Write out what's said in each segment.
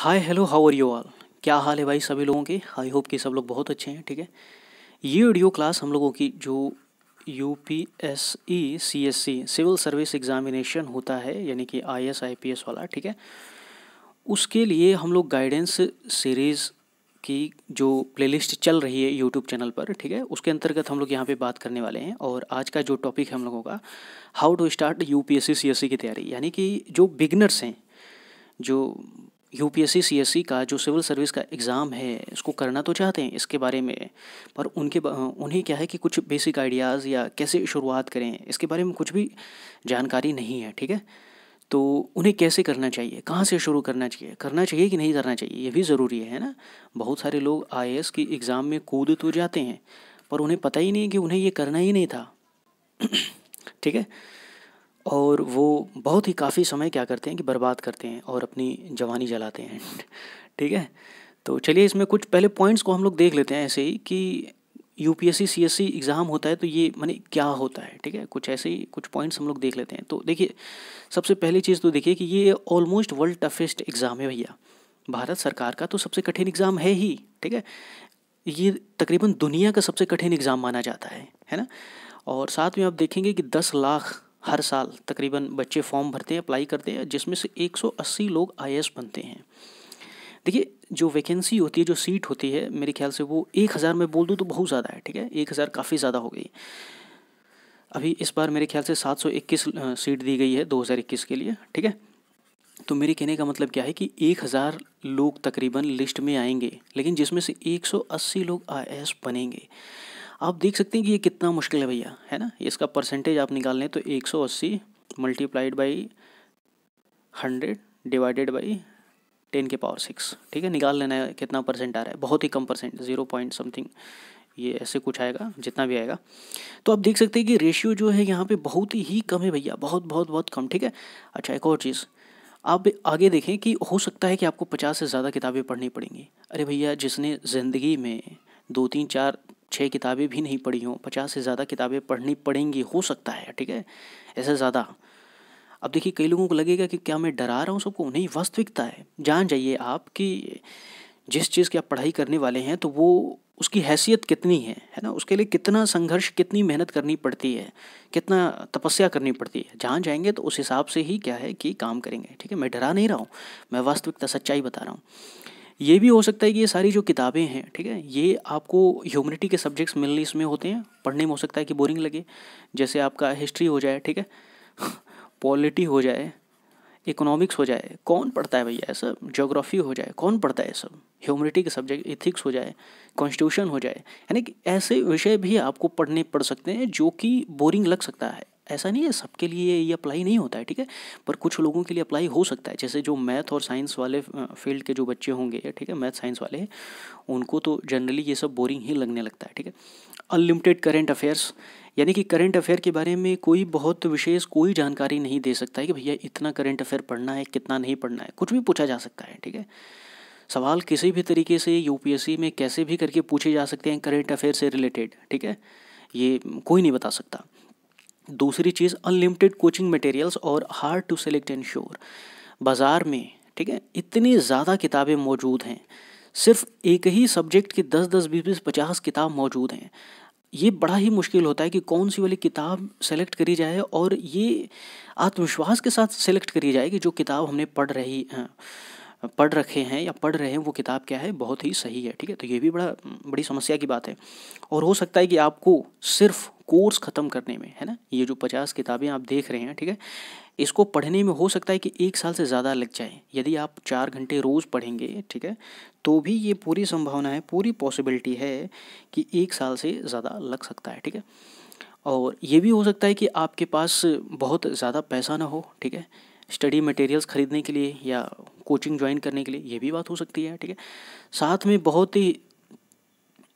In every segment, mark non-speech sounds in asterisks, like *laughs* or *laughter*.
hi hello how are you all क्या हाल है भाई सभी लोगों के आई होप कि सब लोग बहुत अच्छे हैं ठीक है ये ऑडियो क्लास हम लोगों की जो U P S E C S C civil service examination होता है यानी कि I S I P S वाला ठीक है उसके लिए हम लोग गाइडेंस सीरीज़ की जो प्लेलिस्ट चल रही है यूट्यूब चैनल पर ठीक है उसके अंतर्गत हम लोग यहाँ पे बात करने वाले हैं और आज का जो टॉपिक है हम लोगों का how to start U P S C C S C की तैयारी यानी कि जो बिगनर्स हैं जो यूपीएससी सीएससी e का जो सिविल सर्विस का एग्ज़ाम है इसको करना तो चाहते हैं इसके बारे में पर उनके उन्हें क्या है कि कुछ बेसिक आइडियाज़ या कैसे शुरुआत करें इसके बारे में कुछ भी जानकारी नहीं है ठीक है तो उन्हें कैसे करना चाहिए कहाँ से शुरू करना चाहिए करना चाहिए कि नहीं करना चाहिए ये भी ज़रूरी है ना बहुत सारे लोग आई की एग्ज़ाम में कूद तो जाते हैं पर उन्हें पता ही नहीं कि उन्हें ये करना ही नहीं था *clears throat* ठीक है और वो बहुत ही काफ़ी समय क्या करते हैं कि बर्बाद करते हैं और अपनी जवानी जलाते हैं *laughs* ठीक है तो चलिए इसमें कुछ पहले पॉइंट्स को हम लोग देख लेते हैं ऐसे ही कि U P S C C S C exam होता है तो ये मैंने क्या होता है ठीक है कुछ ऐसे ही कुछ पॉइंट्स हम लोग देख लेते हैं तो देखिए सबसे पहली चीज़ तो देखिए कि ये ऑलमोस्ट वर्ल्ड टफेस्ट एग्ज़ाम है भैया भारत सरकार का तो सबसे कठिन एग्ज़ाम है ही ठीक है ये तकरीबन दुनिया का सबसे कठिन एग्ज़ाम माना जाता है है ना और साथ में आप देखेंगे कि दस लाख हर साल तकरीबन बच्चे फॉर्म भरते हैं अप्लाई करते हैं जिसमें से 180 लोग आई बनते हैं देखिए जो वैकेंसी होती है जो सीट होती है मेरे ख्याल से वो एक हज़ार में बोल दूँ तो बहुत ज़्यादा है ठीक है एक हज़ार काफ़ी ज़्यादा हो गई अभी इस बार मेरे ख्याल से 721 सीट दी गई है 2021 के लिए ठीक है तो मेरे कहने का मतलब क्या है कि हज़ार लोग तकरीबन लिस्ट में आएंगे लेकिन जिसमें से 180 लोग आई बनेंगे आप देख सकते हैं कि ये कितना मुश्किल है भैया है ना इसका परसेंटेज आप निकाल लें तो एक सौ अस्सी multiplied by hundred divided by ten के पावर सिक्स ठीक है निकाल लेना है कितना परसेंट आ रहा है बहुत ही कम परसेंट जीरो पॉइंट समथिंग ये ऐसे कुछ आएगा जितना भी आएगा तो आप देख सकते हैं कि रेशियो जो है यहाँ पर बहुत ही कम है भैया बहुत बहुत बहुत कम ठीक है अच्छा एक और चीज़ आप आगे देखें कि हो सकता है कि आपको पचास से ज़्यादा किताबें पढ़नी पड़ेंगी अरे भैया जिसने ज़िंदगी में दो तीन चार छः किताबें भी नहीं पढ़ी हों पचास से ज़्यादा किताबें पढ़नी पड़ेंगी हो सकता है ठीक है ऐसे ज़्यादा अब देखिए कई लोगों को लगेगा कि क्या मैं डरा रहा हूँ सबको नहीं वास्तविकता है जान जाइए आप कि जिस चीज़ की आप पढ़ाई करने वाले हैं तो वो उसकी हैसियत कितनी है है ना उसके लिए कितना संघर्ष कितनी मेहनत करनी पड़ती है कितना तपस्या करनी पड़ती है जहाँ जाएंगे तो उस हिसाब से ही क्या है कि काम करेंगे ठीक है मैं डरा नहीं रहा हूँ मैं वास्तविकता सच्चाई बता रहा हूँ ये भी हो सकता है कि ये सारी जो किताबें हैं ठीक है ये आपको ह्यूमनिटी के सब्जेक्ट्स मिलने इसमें होते हैं पढ़ने में हो सकता है कि बोरिंग लगे जैसे आपका हिस्ट्री हो जाए ठीक है पॉलिटी हो जाए इकोनॉमिक्स हो जाए कौन पढ़ता है भैया सब जोग्राफी हो जाए कौन पढ़ता है सब ह्यूमनिटी के सब्जेक्ट इथिक्स हो जाए कॉन्स्टिट्यूशन हो जाए यानी कि ऐसे विषय भी आपको पढ़ने पड़ सकते हैं जो कि बोरिंग लग सकता है ऐसा नहीं है सबके लिए ये अप्लाई नहीं होता है ठीक है पर कुछ लोगों के लिए अप्लाई हो सकता है जैसे जो मैथ और साइंस वाले फील्ड के जो बच्चे होंगे ठीक है मैथ साइंस वाले उनको तो जनरली ये सब बोरिंग ही लगने लगता है ठीक है अनलिमिटेड करेंट अफेयर्स यानी कि करंट अफेयर के बारे में कोई बहुत विशेष कोई जानकारी नहीं दे सकता है कि भैया इतना करंट अफेयर पढ़ना है कितना नहीं पढ़ना है कुछ भी पूछा जा सकता है ठीक है सवाल किसी भी तरीके से यूपीएससी में कैसे भी करके पूछे जा सकते हैं करंट अफेयर से रिलेटेड ठीक है ये कोई नहीं बता सकता दूसरी चीज़ अनलिमिटेड कोचिंग मटेरियल्स और hard to select and sure बाज़ार में ठीक है इतनी ज़्यादा किताबें मौजूद हैं सिर्फ एक ही सब्जेक्ट की दस दस बीस बीस पचास किताब मौजूद हैं ये बड़ा ही मुश्किल होता है कि कौन सी वाली किताब सेलेक्ट करी जाए और ये आत्मविश्वास के साथ सेलेक्ट करी जाए कि जो किताब हमने पढ़ रही पढ़ रखे हैं या पढ़ रहे हैं वो किताब क्या है बहुत ही सही है ठीक है तो ये भी बड़ा बड़ी समस्या की बात है और हो सकता है कि आपको सिर्फ कोर्स ख़त्म करने में है ना ये जो पचास किताबें आप देख रहे हैं ठीक है इसको पढ़ने में हो सकता है कि एक साल से ज़्यादा लग जाए यदि आप चार घंटे रोज़ पढ़ेंगे ठीक है तो भी ये पूरी संभावना है पूरी पॉसिबिलिटी है कि एक साल से ज़्यादा लग सकता है ठीक है और ये भी हो सकता है कि आपके पास बहुत ज़्यादा पैसा ना हो ठीक है स्टडी मटेरियल्स ख़रीदने के लिए या कोचिंग ज्वाइन करने के लिए ये भी बात हो सकती है ठीक है साथ में बहुत ही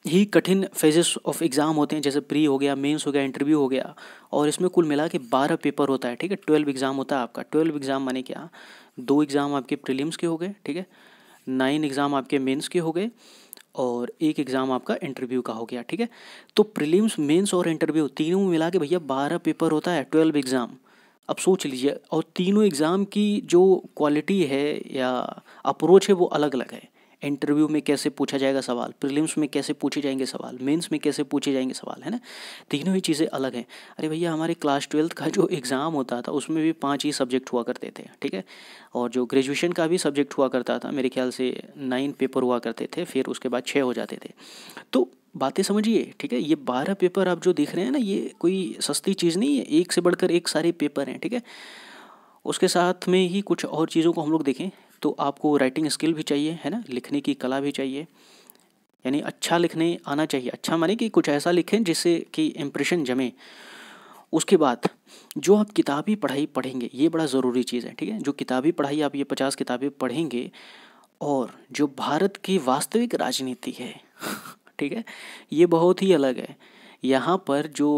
ही कठिन फेजेस ऑफ एग्ज़ाम होते हैं जैसे प्री हो गया मेंस हो गया इंटरव्यू हो गया और इसमें कुल मिला के बारह पेपर होता है ठीक है ट्वेल्व एग्ज़ाम होता है आपका ट्वेल्व एग्ज़ाम माने क्या दो एग्ज़ाम आपके प्रीलिम्स के हो गए ठीक है नाइन एग्ज़ाम आपके मेंस के हो गए और एक एग्ज़ाम आपका इंटरव्यू का हो गया ठीक है तो प्रीलिम्स मेंस और इंटरव्यू तीनों मिला के भैया बारह पेपर होता है ट्वेल्व एग्ज़ाम अब सोच लीजिए और तीनों एग्ज़ाम की जो क्वालिटी है या अप्रोच है वो अलग अलग है इंटरव्यू में कैसे पूछा जाएगा सवाल प्रीलिम्स में कैसे पूछे जाएंगे सवाल मेंस में कैसे पूछे जाएंगे सवाल है ना तीनों ही चीज़ें अलग हैं अरे भैया हमारे क्लास ट्वेल्थ का जो एग्ज़ाम होता था उसमें भी पाँच ही सब्जेक्ट हुआ करते थे ठीक है और जो ग्रेजुएशन का भी सब्जेक्ट हुआ करता था मेरे ख्याल से नाइन पेपर हुआ करते थे फिर उसके बाद छः हो जाते थे तो बातें समझिए ठीक है ये बारह पेपर आप जो देख रहे हैं ना ये कोई सस्ती चीज़ नहीं है एक से बढ़कर एक सारे पेपर हैं ठीक है उसके साथ में ही कुछ और चीज़ों को हम लोग देखें तो आपको राइटिंग स्किल भी चाहिए है ना लिखने की कला भी चाहिए यानी अच्छा लिखने आना चाहिए अच्छा माने कि कुछ ऐसा लिखें जिससे कि इम्प्रेशन जमे उसके बाद जो आप किताबी पढ़ाई पढ़ेंगे ये बड़ा ज़रूरी चीज़ है ठीक है जो किताबी पढ़ाई आप ये पचास किताबें पढ़ेंगे और जो भारत की वास्तविक राजनीति है *laughs* ठीक है ये बहुत ही अलग है यहाँ पर जो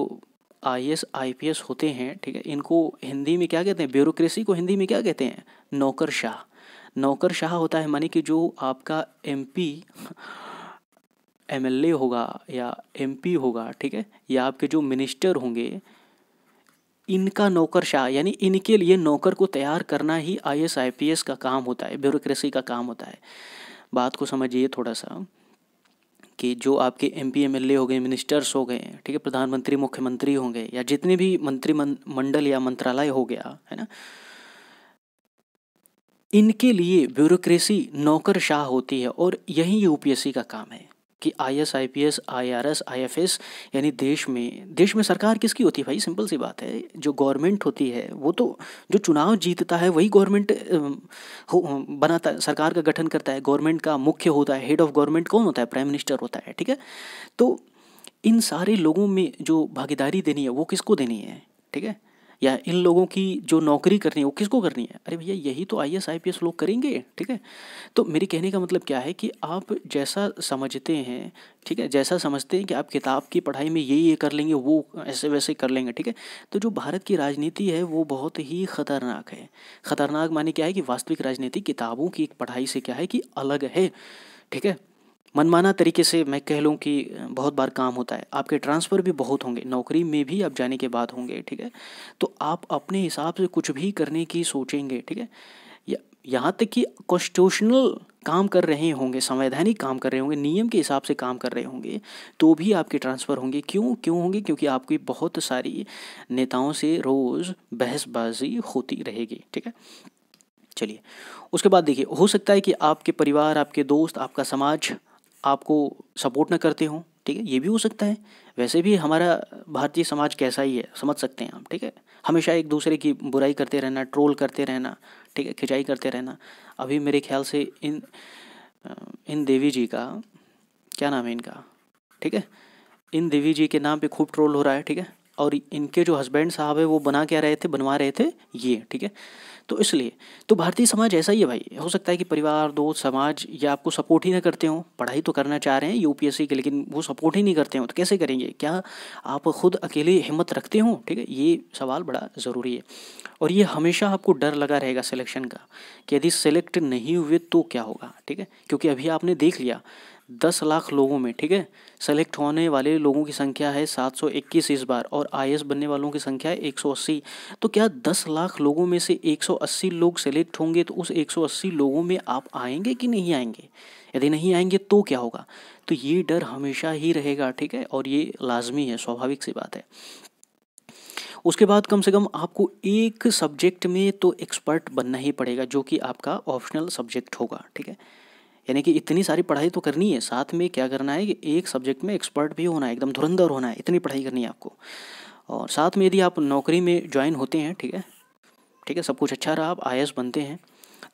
I S I P S होते हैं ठीक है इनको हिंदी में क्या कहते हैं ब्यूरोक्रेसी को हिंदी में क्या कहते हैं नौकरशाह नौकर शाह होता है मानी कि जो आपका एमपी एमएलए होगा या एमपी होगा ठीक है या आपके जो मिनिस्टर होंगे इनका नौकर शाह यानी इनके लिए नौकर को तैयार करना ही I S I P S का काम होता है ब्यूरोक्रेसी का काम होता है बात को समझिए थोड़ा सा कि जो आपके M P M L A हो गए मिनिस्टर्स हो गए ठीक है प्रधानमंत्री मुख्यमंत्री होंगे या जितने भी मंत्रिमंडल या मंत्रालय हो गया है ना इनके लिए ब्यूरोक्रेसी नौकरशाह होती है और यही यूपीएससी का काम है कि I S I P S I R S I F S यानी देश में देश में सरकार किसकी होती है भाई सिंपल सी बात है जो गवर्नमेंट होती है वो तो जो चुनाव जीतता है वही गवर्नमेंट बनाता है सरकार का गठन करता है गवर्नमेंट का मुख्य होता है हेड ऑफ गवर्नमेंट कौन होता है प्राइम मिनिस्टर होता है ठीक है तो इन सारे लोगों में जो भागीदारी देनी है वो किसको देनी है ठीक है या इन लोगों की जो नौकरी करनी है वो किसको करनी है अरे भैया यही तो I S I P S लोग करेंगे ठीक है तो मेरे कहने का मतलब क्या है कि आप जैसा समझते हैं ठीक है जैसा समझते हैं कि आप किताब की पढ़ाई में ये ये कर लेंगे वो ऐसे वैसे कर लेंगे ठीक है तो जो भारत की राजनीति है वो बहुत ही ख़तरनाक है ख़तरनाक माने क्या है कि वास्तविक राजनीति किताबों की पढ़ाई से क्या है कि अलग है ठीक है मनमाना तरीके से मैं कह लूँ कि बहुत बार काम होता है आपके ट्रांसफ़र भी बहुत होंगे नौकरी में भी आप जाने के बाद होंगे ठीक है तो आप अपने हिसाब से कुछ भी करने की सोचेंगे ठीक है यहाँ तक कि कॉन्स्टिट्यूशनल काम कर रहे होंगे संवैधानिक काम कर रहे होंगे नियम के हिसाब से काम कर रहे होंगे तो भी आपके ट्रांसफ़र होंगे क्यों क्यों होंगे क्योंकि आपकी बहुत सारी नेताओं से रोज़ बहसबाजी होती रहेगी ठीक है चलिए उसके बाद देखिए हो सकता है कि आपके परिवार आपके दोस्त आपका समाज आपको सपोर्ट ना करते हों ठीक है ये भी हो सकता है वैसे भी हमारा भारतीय समाज कैसा ही है समझ सकते हैं आप ठीक है हमेशा एक दूसरे की बुराई करते रहना ट्रोल करते रहना ठीक है खिंचाई करते रहना अभी मेरे ख्याल से इन इन देवी जी का क्या नाम है इनका ठीक है इन देवी जी के नाम पे खूब ट्रोल हो रहा है ठीक है और इनके जो हस्बैंड साहब है वो बना क्या रहे थे बनवा रहे थे ये ठीक है तो इसलिए तो भारतीय समाज ऐसा ही है भाई हो सकता है कि परिवार दोस्त समाज या आपको सपोर्ट ही ना करते हो पढ़ाई तो करना चाह रहे हैं यूपीएससी के लेकिन वो सपोर्ट ही नहीं करते हो तो कैसे करेंगे क्या आप खुद अकेले हिम्मत रखते हो ठीक है ये सवाल बड़ा ज़रूरी है और ये हमेशा आपको डर लगा रहेगा सिलेक्शन का कि यदि सेलेक्ट नहीं हुए तो क्या होगा ठीक है क्योंकि अभी आपने देख लिया दस लाख लोगों में ठीक है सेलेक्ट होने वाले लोगों की संख्या है सात सौ इक्कीस इस बार और आई बनने वालों की संख्या है एक सौ अस्सी तो क्या दस लाख लोगों में से एक सौ अस्सी लोग सेलेक्ट होंगे तो उस एक सौ अस्सी लोगों में आप आएंगे कि नहीं आएंगे यदि नहीं आएंगे तो क्या होगा तो ये डर हमेशा ही रहेगा ठीक है और ये लाजमी है स्वाभाविक सी बात है उसके बाद कम से कम आपको एक सब्जेक्ट में तो एक्सपर्ट बनना ही पड़ेगा जो कि आपका ऑप्शनल सब्जेक्ट होगा ठीक है यानी कि इतनी सारी पढ़ाई तो करनी है साथ में क्या करना है कि एक सब्जेक्ट में एक्सपर्ट भी होना है एकदम धुरंधर होना है इतनी पढ़ाई करनी है आपको और साथ में यदि आप नौकरी में ज्वाइन होते हैं ठीक है ठीक है सब कुछ अच्छा रहा आप आई बनते हैं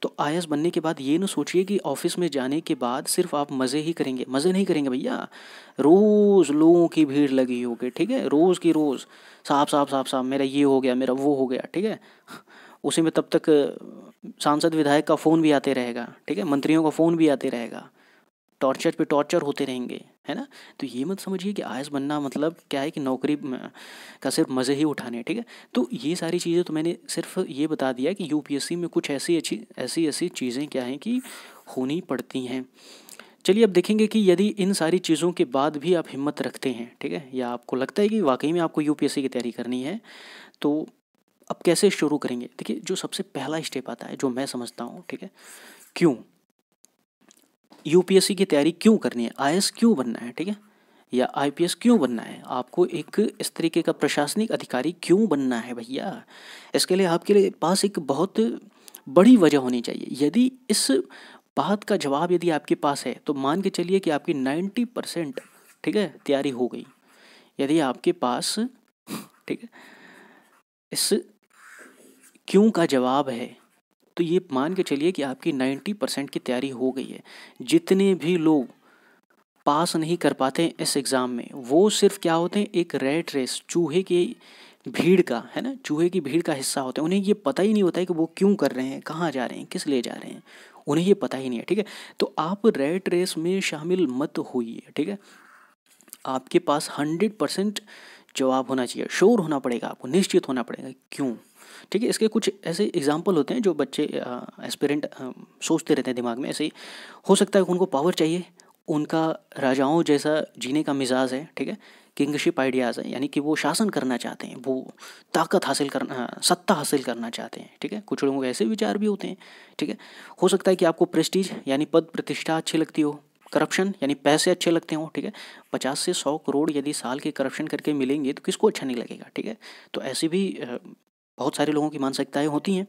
तो आई बनने के बाद ये ना सोचिए कि ऑफिस में जाने के बाद सिर्फ आप मज़े ही करेंगे मज़े नहीं करेंगे भैया रोज़ लोगों की भीड़ लगी होगी ठीक है रोज़ की रोज़ साफ साफ साफ साफ मेरा ये हो गया मेरा वो हो गया ठीक है उसी में तब तक सांसद विधायक का फ़ोन भी आते रहेगा ठीक है मंत्रियों का फ़ोन भी आते रहेगा टॉर्चर पे टॉर्चर होते रहेंगे है ना तो ये मत समझिए कि आयस बनना मतलब क्या है कि नौकरी का सिर्फ मज़े ही उठाने ठीक है तो ये सारी चीज़ें तो मैंने सिर्फ ये बता दिया कि यूपीएससी में कुछ ऐसी अच्छी ऐसी ऐसी चीज़ें क्या हैं कि होनी पड़ती हैं चलिए अब देखेंगे कि यदि इन सारी चीज़ों के बाद भी आप हिम्मत रखते हैं ठीक है या आपको लगता है कि वाकई में आपको यूपीएससी की तैयारी करनी है तो अब कैसे शुरू करेंगे देखिए जो सबसे पहला स्टेप आता है जो मैं समझता हूँ ठीक है क्यों यूपीएससी की तैयारी क्यों करनी है आई क्यों बनना है ठीक है या आईपीएस क्यों बनना है आपको एक इस तरीके का प्रशासनिक अधिकारी क्यों बनना है भैया इसके लिए आपके लिए पास एक बहुत बड़ी वजह होनी चाहिए यदि इस बात का जवाब यदि आपके पास है तो मान के चलिए कि आपकी नाइन्टी परसेंट ठीक है तैयारी हो गई यदि आपके पास ठीक है इस क्यों का जवाब है तो ये मान के चलिए कि आपकी 90 परसेंट की तैयारी हो गई है जितने भी लोग पास नहीं कर पाते इस एग्ज़ाम में वो सिर्फ क्या होते हैं एक रेड रेस चूहे के भीड़ का है ना चूहे की भीड़ का हिस्सा होते हैं उन्हें ये पता ही नहीं होता है कि वो क्यों कर रहे हैं कहाँ जा रहे हैं किस लिए जा रहे हैं उन्हें ये पता ही नहीं है ठीक है तो आप रेड रेस में शामिल मत होइए ठीक है आपके पास हंड्रेड परसेंट जवाब होना चाहिए श्योर होना पड़ेगा आपको निश्चित होना पड़ेगा क्यों ठीक है इसके कुछ ऐसे एग्जाम्पल होते हैं जो बच्चे एस्पेरेंट सोचते रहते हैं दिमाग में ऐसे ही हो सकता है कि उनको पावर चाहिए उनका राजाओं जैसा जीने का मिजाज है ठीक है किंगशिप आइडियाज़ है यानी कि वो शासन करना चाहते हैं वो ताकत हासिल करना सत्ता हासिल करना चाहते हैं ठीक है कुछ लोगों के ऐसे विचार भी होते हैं ठीक है हो सकता है कि आपको प्रेस्टीज यानी पद प्रतिष्ठा अच्छी लगती हो करप्शन यानी पैसे अच्छे लगते हों ठीक है पचास से सौ करोड़ यदि साल के करप्शन करके मिलेंगे तो किसको अच्छा नहीं लगेगा ठीक है तो ऐसी भी बहुत सारे लोगों की मानसिकताएँ होती हैं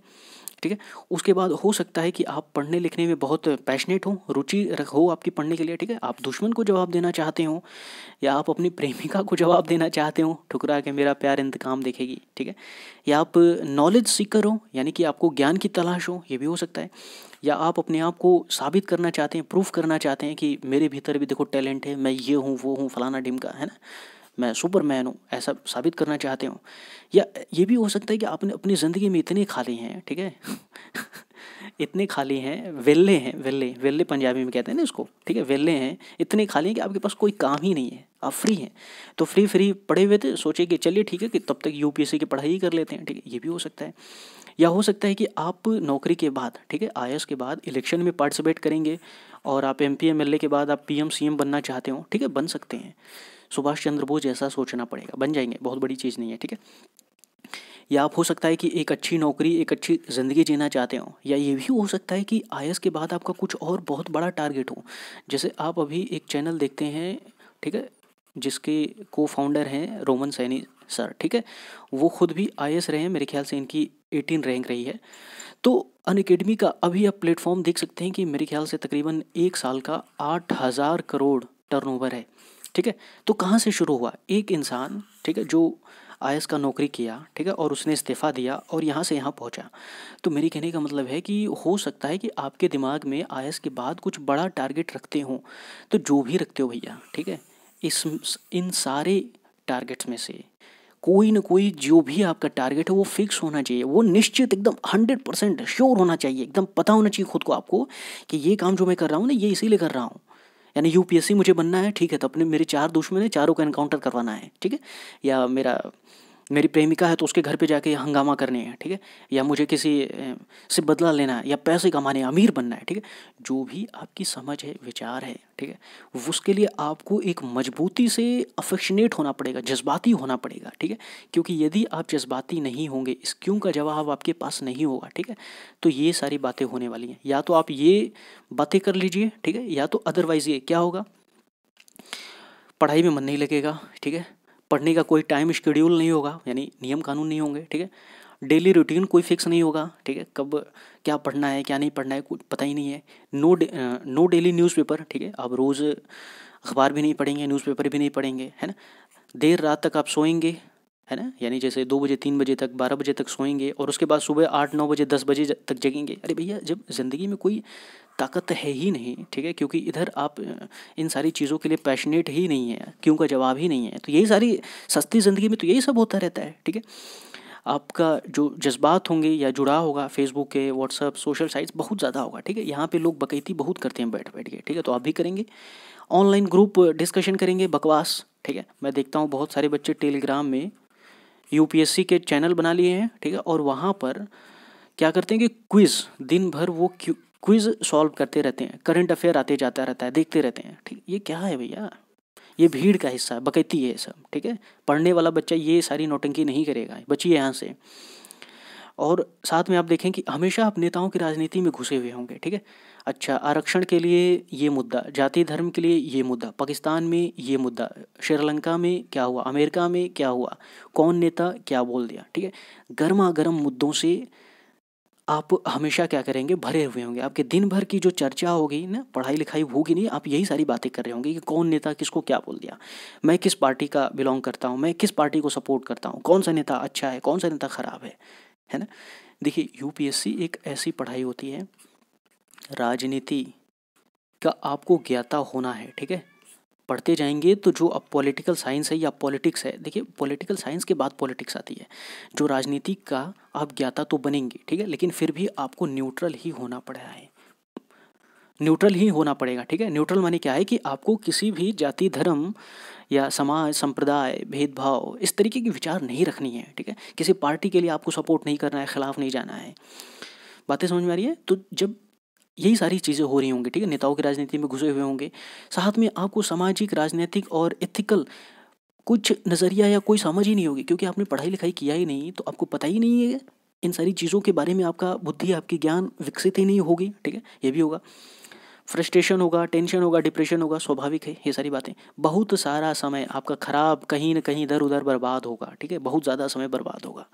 ठीक है उसके बाद हो सकता है कि आप पढ़ने लिखने में बहुत पैशनेट हो रुचि रख हो आपकी पढ़ने के लिए ठीक है आप दुश्मन को जवाब देना चाहते हो या आप अपनी प्रेमिका को जवाब देना चाहते हो ठुकरा के मेरा प्यार इंतकाम देखेगी ठीक है या आप नॉलेज सीकर हो यानी कि आपको ज्ञान की तलाश हो ये भी हो सकता है या आप अपने आप को साबित करना चाहते हैं प्रूफ करना चाहते हैं कि मेरे भीतर भी देखो टैलेंट है मैं ये हूँ वो हूँ फलाना ढिमका है ना मैं सुपरमैन हूँ ऐसा साबित करना चाहते हो या ये भी हो सकता है कि आपने अपनी ज़िंदगी में इतने खाली हैं ठीक है *laughs* इतने खाली हैं वेल्ले हैं वेल्ले वेल्ले पंजाबी में कहते हैं ना इसको ठीक है वेल्ले हैं इतने खाली हैं कि आपके पास कोई काम ही नहीं है आप फ्री हैं तो फ्री फ्री पढ़े हुए थे सोचे कि चलिए ठीक है कि तब तक यू की पढ़ाई कर लेते हैं ठीक है ये भी हो सकता है या हो सकता है कि आप नौकरी के बाद ठीक है आई के बाद इलेक्शन में पार्टिसिपेट करेंगे और आप एम पी के बाद आप पी एम बनना चाहते हो ठीक है बन सकते हैं सुभाष चंद्र बोस जैसा सोचना पड़ेगा बन जाएंगे बहुत बड़ी चीज़ नहीं है ठीक है या आप हो सकता है कि एक अच्छी नौकरी एक अच्छी ज़िंदगी जीना चाहते हो या ये भी हो सकता है कि आई के बाद आपका कुछ और बहुत बड़ा टारगेट हो जैसे आप अभी एक चैनल देखते हैं ठीक है जिसके को फाउंडर हैं रोमन सैनी सर ठीक है वो खुद भी आई रहे हैं मेरे ख्याल से इनकी एटीन रैंक रही है तो अन अकेडमी का अभी आप प्लेटफॉर्म देख सकते हैं कि मेरे ख्याल से तकरीबन एक साल का आठ हज़ार करोड़ टर्नओवर है ठीक है तो कहाँ से शुरू हुआ एक इंसान ठीक है जो आई का नौकरी किया ठीक है और उसने इस्तीफ़ा दिया और यहाँ से यहाँ पहुँचा तो मेरे कहने का मतलब है कि हो सकता है कि आपके दिमाग में आई के बाद कुछ बड़ा टारगेट रखते हों तो जो भी रखते हो भैया ठीक है इस इन सारे टारगेट्स में से कोई ना कोई जो भी आपका टारगेट है वो फिक्स होना चाहिए वो निश्चित एकदम हंड्रेड परसेंट श्योर होना चाहिए एकदम पता होना चाहिए खुद को आपको कि ये काम जो मैं कर रहा हूँ ना ये इसीलिए कर रहा हूँ यानी यूपीएससी मुझे बनना है ठीक है तो अपने मेरे चार दुश्मन है चारों का एनकाउंटर करवाना है ठीक है या मेरा मेरी प्रेमिका है तो उसके घर पे जाके हंगामा करने हैं ठीक है या मुझे किसी से बदला लेना है या पैसे कमाने हैं अमीर बनना है ठीक है जो भी आपकी समझ है विचार है ठीक है उसके लिए आपको एक मजबूती से अफेक्शनेट होना पड़ेगा जज्बाती होना पड़ेगा ठीक है क्योंकि यदि आप जज्बाती नहीं होंगे इस क्यों का जवाब आपके पास नहीं होगा ठीक है तो ये सारी बातें होने वाली हैं या तो आप ये बातें कर लीजिए ठीक है या तो अदरवाइज़ ये क्या होगा पढ़ाई में मन नहीं लगेगा ठीक है पढ़ने का कोई टाइम शेड्यूल नहीं होगा यानी नियम कानून नहीं होंगे ठीक है डेली रूटीन कोई फिक्स नहीं होगा ठीक है कब क्या पढ़ना है क्या नहीं पढ़ना है कुछ पता ही नहीं है no day, no daily newspaper ठीक है आप रोज़ अखबार भी नहीं पढ़ेंगे न्यूज़पेपर भी नहीं पढ़ेंगे है ना देर रात तक आप सोएंगे है ना यानी जैसे दो बजे तीन बजे तक बारह बजे तक सोएंगे और उसके बाद सुबह आठ नौ बजे दस बजे तक जगेंगे अरे भैया जब ज़िंदगी में कोई ताकत है ही नहीं ठीक है क्योंकि इधर आप इन सारी चीज़ों के लिए पैशनेट ही नहीं है क्यों का जवाब ही नहीं है तो यही सारी सस्ती ज़िंदगी में तो यही सब होता रहता है ठीक है आपका जो जज्बात होंगे या जुड़ा होगा फेसबुक के व्हाट्सअप सोशल साइट्स बहुत ज़्यादा होगा ठीक है यहाँ पे लोग बकैती बहुत करते हैं बैठ बैठ के ठीक है तो आप भी करेंगे ऑनलाइन ग्रुप डिस्कशन करेंगे बकवास ठीक है मैं देखता हूँ बहुत सारे बच्चे टेलीग्राम में यूपीएससी के चैनल बना लिए हैं ठीक है और वहाँ पर क्या करते हैं कि क्विज़ दिन भर वो क्विज़ सॉल्व करते रहते हैं करंट अफेयर आते जाता रहता है देखते रहते हैं ठीक ये क्या है भैया ये भीड़ का हिस्सा है बकैती है सब ठीक है पढ़ने वाला बच्चा ये सारी नोटंकी नहीं करेगा बचिए यहाँ से और साथ में आप देखें कि हमेशा आप नेताओं की राजनीति में घुसे हुए होंगे ठीक है अच्छा आरक्षण के लिए ये मुद्दा जाति धर्म के लिए ये मुद्दा पाकिस्तान में ये मुद्दा श्रीलंका में क्या हुआ अमेरिका में क्या हुआ कौन नेता क्या बोल दिया ठीक है गर्मा गर्म मुद्दों से आप हमेशा क्या करेंगे भरे हुए होंगे आपके दिन भर की जो चर्चा होगी ना पढ़ाई लिखाई होगी नहीं आप यही सारी बातें कर रहे होंगे कि कौन नेता किसको क्या बोल दिया मैं किस पार्टी का बिलोंग करता हूँ मैं किस पार्टी को सपोर्ट करता हूँ कौन सा नेता अच्छा है कौन सा नेता ख़राब है है ना देखिए यूपीएससी एक ऐसी पढ़ाई होती है राजनीति का आपको ज्ञाता होना है ठीक है पढ़ते जाएंगे तो जो अब पॉलिटिकल साइंस है या पॉलिटिक्स है देखिए पॉलिटिकल साइंस के बाद पॉलिटिक्स आती है जो राजनीति का आप ज्ञाता तो बनेंगे ठीक है लेकिन फिर भी आपको न्यूट्रल ही होना पड़ा है न्यूट्रल ही होना पड़ेगा ठीक है न्यूट्रल माने क्या है कि आपको किसी भी जाति धर्म या समाज संप्रदाय भेदभाव इस तरीके के विचार नहीं रखनी है ठीक है किसी पार्टी के लिए आपको सपोर्ट नहीं करना है खिलाफ नहीं जाना है बातें समझ में आ रही है तो जब यही सारी चीज़ें हो रही होंगी ठीक है नेताओं की राजनीति में घुसे हुए होंगे साथ में आपको सामाजिक राजनीतिक और एथिकल कुछ नज़रिया या कोई समझ ही नहीं होगी क्योंकि आपने पढ़ाई लिखाई किया ही नहीं तो आपको पता ही नहीं है इन सारी चीज़ों के बारे में आपका बुद्धि आपकी ज्ञान विकसित ही नहीं होगी ठीक है ये भी होगा फ्रस्ट्रेशन होगा टेंशन होगा डिप्रेशन होगा स्वाभाविक है ये सारी बातें बहुत सारा समय आपका ख़राब कहीं ना कहीं इधर उधर बर्बाद होगा ठीक है बहुत ज़्यादा समय बर्बाद होगा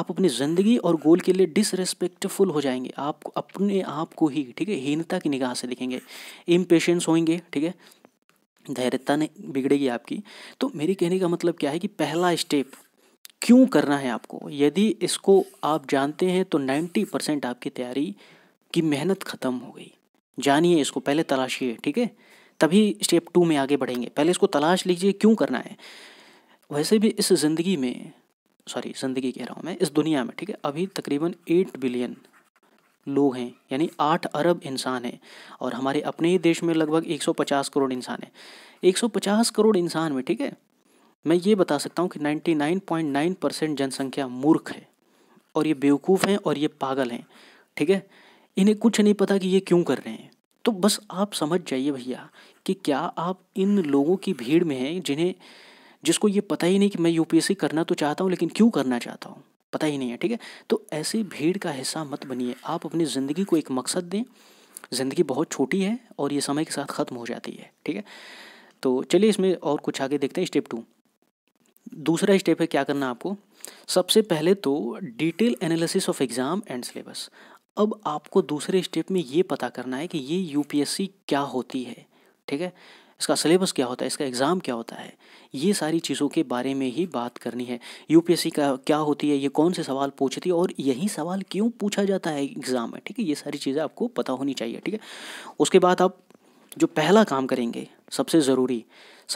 आप अपनी ज़िंदगी और गोल के लिए डिसरेस्पेक्टफुल हो जाएंगे आप अपने आप को ही ठीक है हीनता की निगाह से देखेंगे इमपेशेंस होंगे ठीक है धैर्यता ने बिगड़ेगी आपकी तो मेरे कहने का मतलब क्या है कि पहला स्टेप क्यों करना है आपको यदि इसको आप जानते हैं तो नाइन्टी परसेंट आपकी तैयारी की मेहनत ख़त्म हो गई जानिए इसको पहले तलाशिए ठीक है तभी स्टेप टू में आगे बढ़ेंगे पहले इसको तलाश लीजिए क्यों करना है वैसे भी इस ज़िंदगी में सॉरी ज़िंदगी कह रहा हूँ मैं इस दुनिया में ठीक है अभी तकरीबन एट बिलियन लोग हैं यानी आठ अरब इंसान हैं और हमारे अपने ही देश में लगभग एक सौ पचास करोड़ इंसान हैं एक सौ पचास करोड़ इंसान में ठीक है मैं ये बता सकता हूँ कि ninety nine point nine percent जनसंख्या मूर्ख है और ये बेवकूफ़ हैं और ये पागल हैं ठीक है इन्हें कुछ नहीं पता कि ये क्यों कर रहे हैं तो बस आप समझ जाइए भैया कि क्या आप इन लोगों की भीड़ में हैं जिन्हें जिसको ये पता ही नहीं कि मैं यू करना तो चाहता हूँ लेकिन क्यों करना चाहता हूँ पता ही नहीं है ठीक है तो ऐसी भीड़ का हिस्सा मत बनिए आप अपनी ज़िंदगी को एक मकसद दें ज़िंदगी बहुत छोटी है और ये समय के साथ ख़त्म हो जाती है ठीक है तो चलिए इसमें और कुछ आगे देखते हैं स्टेप टू दूसरा स्टेप है क्या करना आपको सबसे पहले तो detail analysis of exam and syllabus अब आपको दूसरे स्टेप में ये पता करना है कि ये यूपीएससी क्या होती है ठीक है इसका सिलेबस क्या होता है इसका एग्ज़ाम क्या होता है ये सारी चीज़ों के बारे में ही बात करनी है यूपीएससी का क्या होती है ये कौन से सवाल पूछती है और यही सवाल क्यों पूछा जाता है एग्ज़ाम में ठीक है ये सारी चीज़ें आपको पता होनी चाहिए ठीक है उसके बाद आप जो पहला काम करेंगे सबसे ज़रूरी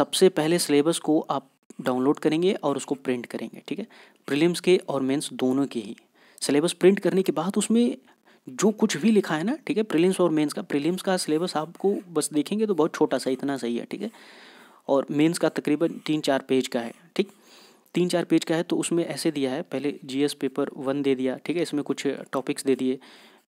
सबसे पहले सिलेबस को आप डाउनलोड करेंगे और उसको प्रिंट करेंगे ठीक है प्रिलिम्स के और मेंस दोनों के ही सिलेबस प्रिंट करने के बाद उसमें जो कुछ भी लिखा है ना ठीक है प्रीलिम्स और मेंस का प्रीलिम्स का सिलेबस आपको बस देखेंगे तो बहुत छोटा सा इतना सही है ठीक है और मेंस का तकरीबन तीन चार पेज का है ठीक तीन चार पेज का है तो उसमें ऐसे दिया है पहले जीएस पेपर वन दे दिया ठीक है इसमें कुछ टॉपिक्स दे दिए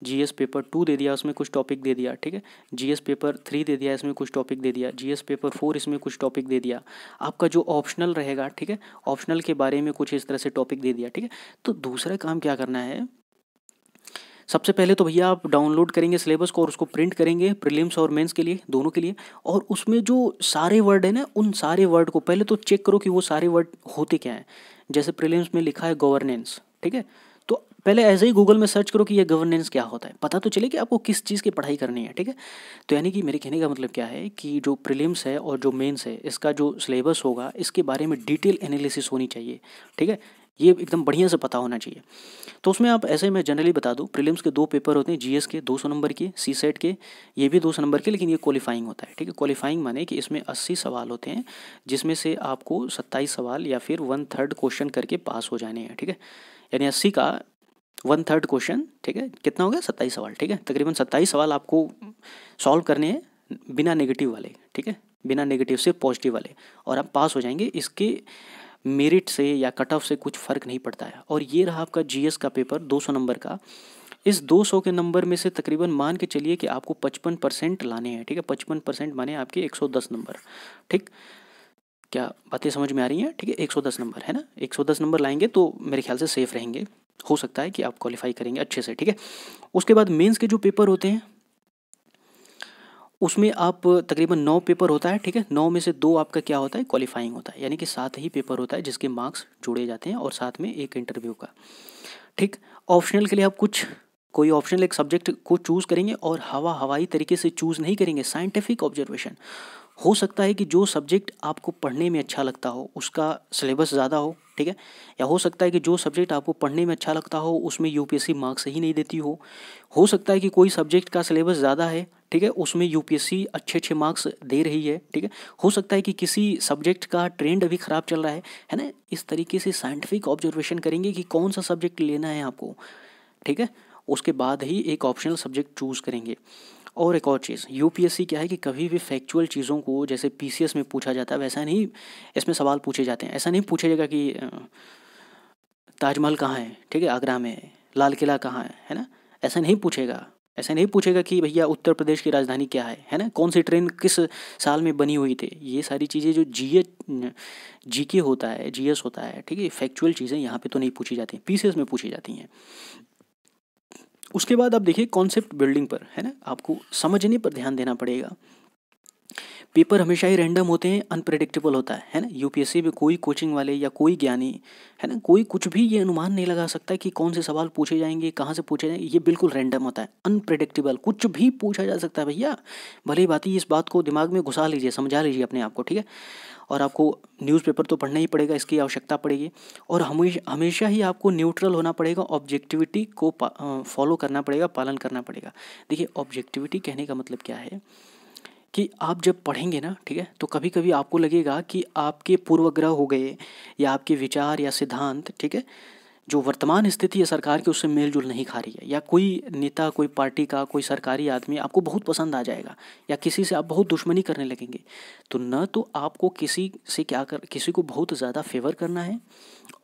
जी पेपर टू दे दिया उसमें कुछ टॉपिक दे दिया ठीक है जी पेपर थ्री दे दिया इसमें कुछ टॉपिक दे दिया जी पेपर फोर इसमें कुछ टॉपिक दे दिया आपका जो ऑप्शनल रहेगा ठीक है ऑप्शनल के बारे में कुछ इस तरह से टॉपिक दे दिया ठीक है तो दूसरा काम क्या करना है सबसे पहले तो भैया आप डाउनलोड करेंगे सिलेबस को और उसको प्रिंट करेंगे प्रीलिम्स और मेंस के लिए दोनों के लिए और उसमें जो सारे वर्ड है ना उन सारे वर्ड को पहले तो चेक करो कि वो सारे वर्ड होते क्या हैं जैसे प्रीलिम्स में लिखा है गवर्नेंस ठीक है तो पहले ऐसे ही गूगल में सर्च करो कि ये गवर्नेंस क्या होता है पता तो चले कि आपको किस चीज़ की पढ़ाई करनी है ठीक है तो यानी कि मेरे कहने का मतलब क्या है कि जो प्रीलिम्स है और जो मेंस है इसका जो सिलेबस होगा इसके बारे में डिटेल एनालिसिस होनी चाहिए ठीक है ये एकदम बढ़िया से पता होना चाहिए तो उसमें आप ऐसे मैं जनरली बता दूँ प्रिलिम्स के दो पेपर होते हैं जी के सौ नंबर के सी सेट के ये भी सौ नंबर के लेकिन ये क्वालिफाइंग होता है ठीक है क्वालिफाइंग माने कि इसमें अस्सी सवाल होते हैं जिसमें से आपको सत्ताईस सवाल या फिर वन थर्ड क्वेश्चन करके पास हो जाने हैं ठीक है यानी अस्सी का वन थर्ड क्वेश्चन ठीक है कितना हो गया सत्ताईस सवाल ठीक है तकरीबन सत्ताईस सवाल आपको सॉल्व करने हैं बिना नेगेटिव वाले ठीक है बिना नेगेटिव से पॉजिटिव वाले और आप पास हो जाएंगे इसके मेरिट से या कट ऑफ से कुछ फ़र्क नहीं पड़ता है और ये रहा आपका जी का पेपर 200 नंबर का इस 200 के नंबर में से तकरीबन मान के चलिए कि आपको 55 परसेंट लाने हैं ठीक है 55 परसेंट माने आपके 110 नंबर ठीक क्या बातें समझ में आ रही हैं ठीक है एक सौ दस नंबर है ना एक सौ दस नंबर लाएंगे तो मेरे ख्याल से सेफ रहेंगे हो सकता है कि आप क्वालिफाई करेंगे अच्छे से ठीक है उसके बाद मेंस के जो पेपर होते हैं उसमें आप तकरीबन नौ पेपर होता है ठीक है नौ में से दो आपका क्या होता है क्वालिफाइंग होता है यानी कि सात ही पेपर होता है जिसके मार्क्स जोड़े जाते हैं और साथ में एक इंटरव्यू का ठीक ऑप्शनल के लिए आप कुछ कोई ऑप्शनल एक सब्जेक्ट को चूज़ करेंगे और हवा हवाई तरीके से चूज़ नहीं करेंगे साइंटिफिक ऑब्जर्वेशन हो सकता है कि जो सब्जेक्ट आपको पढ़ने में अच्छा लगता हो उसका सिलेबस ज़्यादा हो ठीक है या हो सकता है कि जो सब्जेक्ट आपको पढ़ने में अच्छा लगता हो उसमें यू मार्क्स ही नहीं देती हो हो सकता है कि कोई सब्जेक्ट का सिलेबस ज़्यादा है ठीक है उसमें यू अच्छे अच्छे मार्क्स दे रही है ठीक है हो सकता है कि किसी सब्जेक्ट का ट्रेंड अभी ख़राब चल रहा है है ना इस तरीके से साइंटिफिक ऑब्जर्वेशन करेंगे कि कौन सा सब्जेक्ट लेना है आपको ठीक है उसके बाद ही एक ऑप्शनल सब्जेक्ट चूज़ करेंगे और एक और चीज़ यू क्या है कि कभी भी फैक्चुअल चीज़ों को जैसे पी में पूछा जाता है वैसा नहीं इसमें सवाल पूछे जाते हैं ऐसा नहीं पूछा जाएगा कि ताजमहल कहाँ है ठीक है आगरा में लाल किला कहाँ है है ना ऐसा नहीं पूछेगा ऐसा नहीं पूछेगा कि भैया उत्तर प्रदेश की राजधानी क्या है है ना कौन सी ट्रेन किस साल में बनी हुई थी ये सारी चीज़ें जो जी जी के होता है जी होता है ठीक है फैक्चुअल चीज़ें यहाँ पे तो नहीं पूछी जाती पीसीएस में पूछी जाती हैं उसके बाद आप देखिए कॉन्सेप्ट बिल्डिंग पर है ना आपको समझने पर ध्यान देना पड़ेगा पेपर हमेशा ही रैंडम होते हैं अनप्रडिक्टेबल होता है है ना यूपीएससी में कोई कोचिंग वाले या कोई ज्ञानी है ना कोई कुछ भी ये अनुमान नहीं लगा सकता कि कौन से सवाल पूछे जाएंगे कहाँ से पूछे जाएंगे ये बिल्कुल रैंडम होता है अनप्रडिक्टेबल कुछ भी पूछा जा सकता है भैया भले बात ही इस बात को दिमाग में घुसा लीजिए समझा लीजिए अपने आप को ठीक है और आपको न्यूज़पेपर तो पढ़ना ही पड़ेगा इसकी आवश्यकता पड़ेगी और हमेशा हमेशा ही आपको न्यूट्रल होना पड़ेगा ऑब्जेक्टिविटी को फॉलो करना पड़ेगा पालन करना पड़ेगा देखिए ऑब्जेक्टिविटी कहने का मतलब क्या है कि आप जब पढ़ेंगे ना ठीक है तो कभी कभी आपको लगेगा कि आपके पूर्वग्रह हो गए या आपके विचार या सिद्धांत ठीक है जो वर्तमान स्थिति है सरकार की उससे मेल नहीं खा रही है या कोई नेता कोई पार्टी का कोई सरकारी आदमी आपको बहुत पसंद आ जाएगा या किसी से आप बहुत दुश्मनी करने लगेंगे तो न तो आपको किसी से क्या कर किसी को बहुत ज़्यादा फेवर करना है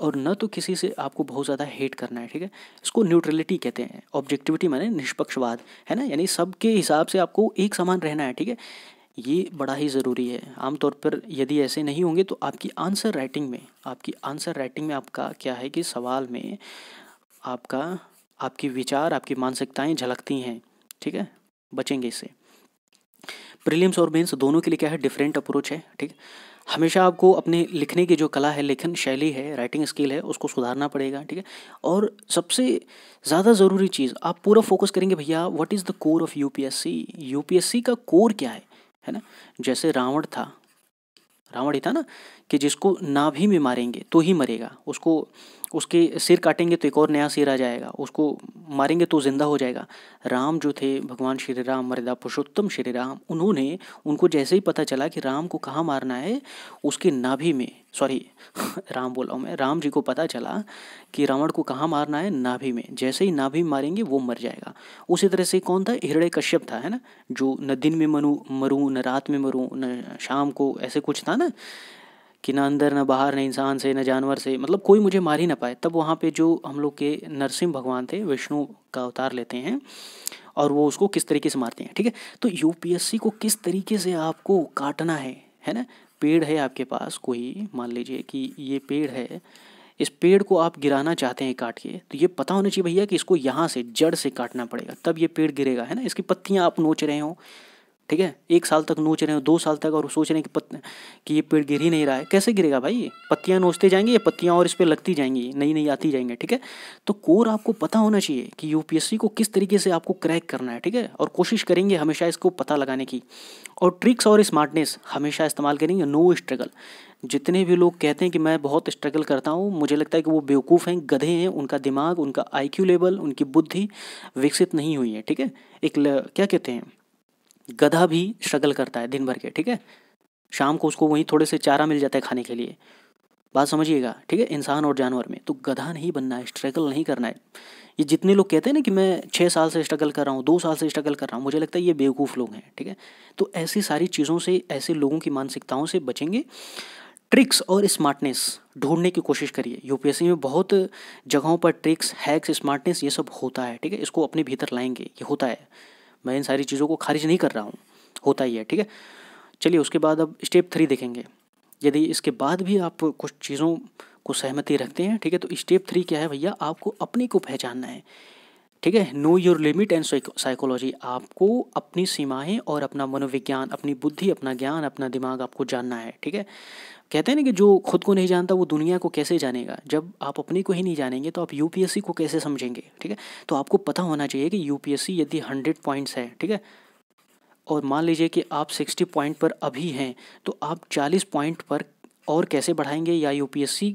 और न तो किसी से आपको बहुत ज़्यादा हेट करना है ठीक है इसको न्यूट्रलिटी कहते हैं ऑब्जेक्टिविटी माने निष्पक्षवाद है ना यानी सबके हिसाब से आपको एक समान रहना है ठीक है ये बड़ा ही ज़रूरी है आमतौर पर यदि ऐसे नहीं होंगे तो आपकी आंसर राइटिंग में आपकी आंसर राइटिंग में आपका क्या है कि सवाल में आपका आपकी विचार आपकी मानसिकताएं झलकती हैं ठीक है बचेंगे इससे प्रीलिम्स और मेंस दोनों के लिए क्या है डिफरेंट अप्रोच है ठीक हमेशा आपको अपने लिखने की जो कला है लेखन शैली है राइटिंग स्किल है उसको सुधारना पड़ेगा ठीक है और सबसे ज़्यादा ज़रूरी चीज़ आप पूरा फोकस करेंगे भैया what is the core of UPSC UPSC का कोर क्या है है ना जैसे रावण था रावण ही था ना कि जिसको नाभि में मारेंगे तो ही मरेगा उसको उसके सिर काटेंगे तो एक और नया सिर आ जाएगा उसको मारेंगे तो जिंदा हो जाएगा राम जो थे भगवान श्री राम मर्यादा पुरुषोत्तम श्री राम उन्होंने उनको जैसे ही पता चला कि राम को कहाँ मारना है उसके नाभि में सॉरी *laughs* राम बोला हूँ मैं राम जी को पता चला कि रावण को कहाँ मारना है नाभि में जैसे ही नाभि मारेंगे वो मर जाएगा उसी तरह से कौन था हृदय कश्यप था है ना जो न दिन में मनु मरूँ न रात में मरूँ न शाम को ऐसे कुछ था ना कि ना अंदर ना बाहर ना इंसान से ना जानवर से मतलब कोई मुझे मार ही ना पाए तब वहाँ पे जो हम लोग के नरसिंह भगवान थे विष्णु का अवतार लेते हैं और वो उसको किस तरीके से मारते हैं ठीक है तो यूपीएससी को किस तरीके से आपको काटना है है ना पेड़ है आपके पास कोई मान लीजिए कि ये पेड़ है इस पेड़ को आप गिराना चाहते हैं काट के तो ये पता होना चाहिए भैया कि इसको यहाँ से जड़ से काटना पड़ेगा तब ये पेड़ गिरेगा है ना इसकी पत्तियाँ आप नोच रहे हो ठीक है एक साल तक नोच रहे हो दो साल तक और सोच रहे हैं कि पत कि ये पेड़ गिर ही नहीं रहा है कैसे गिरेगा भाई ये पत्तियाँ नोचते जाएंगे ये पत्तियाँ और इस पर लगती जाएंगी नई नई आती जाएंगे ठीक है तो कोर आपको पता होना चाहिए कि यूपीएससी को किस तरीके से आपको क्रैक करना है ठीक है और कोशिश करेंगे हमेशा इसको पता लगाने की और ट्रिक्स और स्मार्टनेस हमेशा इस्तेमाल करेंगे नो स्ट्रगल जितने भी लोग कहते हैं कि मैं बहुत स्ट्रगल करता हूँ मुझे लगता है कि वो बेवकूफ़ हैं गधे हैं उनका दिमाग उनका आईक्यू लेवल उनकी बुद्धि विकसित नहीं हुई है ठीक है एक क्या कहते हैं गधा भी स्ट्रगल करता है दिन भर के ठीक है शाम को उसको वहीं थोड़े से चारा मिल जाता है खाने के लिए बात समझिएगा ठीक है इंसान और जानवर में तो गधा नहीं बनना है स्ट्रगल नहीं करना है ये जितने लोग कहते हैं ना कि मैं छः साल से स्ट्रगल कर रहा हूँ दो साल से स्ट्रगल कर रहा हूँ मुझे लगता है ये बेवकूफ़ लोग हैं ठीक है तो ऐसी सारी चीज़ों से ऐसे लोगों की मानसिकताओं से बचेंगे ट्रिक्स और स्मार्टनेस ढूंढने की कोशिश करिए यूपीएससी में बहुत जगहों पर ट्रिक्स हैक्स स्मार्टनेस ये सब होता है ठीक है इसको अपने भीतर लाएंगे ये होता है मैं इन सारी चीज़ों को खारिज नहीं कर रहा हूँ होता ही है ठीक है चलिए उसके बाद अब स्टेप थ्री देखेंगे यदि इसके बाद भी आप कुछ चीज़ों को सहमति रखते हैं ठीक है तो स्टेप थ्री क्या है भैया आपको अपने को पहचानना है ठीक है know your limit and psychology आपको अपनी सीमाएं और अपना मनोविज्ञान अपनी बुद्धि अपना ज्ञान अपना दिमाग आपको जानना है ठीक है कहते हैं ना कि जो खुद को नहीं जानता वो दुनिया को कैसे जानेगा जब आप अपने को ही नहीं जानेंगे तो आप यूपीएससी को कैसे समझेंगे ठीक है तो आपको पता होना चाहिए कि यूपीएससी यदि हंड्रेड पॉइंट्स है ठीक है और मान लीजिए कि आप सिक्सटी पॉइंट पर अभी हैं तो आप चालीस पॉइंट पर और कैसे बढ़ाएंगे या यूपीएससी